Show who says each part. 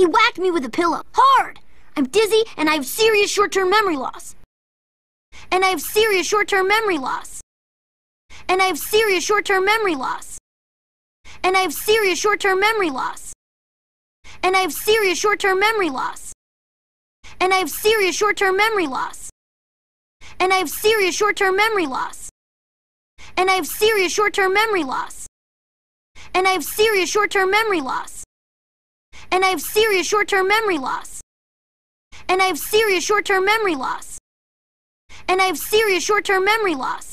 Speaker 1: He whacked me with a pillow. Hard! I'm dizzy and I have serious short-term memory loss. And I have serious short-term memory loss. And I have serious short-term memory loss. And I have serious short-term memory loss. And I have serious short-term memory loss. And I have serious short-term memory loss. And I have serious short-term memory loss. And I have serious short-term memory loss. And I have serious short-term memory loss. And I have serious short-term memory loss. And I have serious short-term memory loss.
Speaker 2: And I have serious short-term memory loss.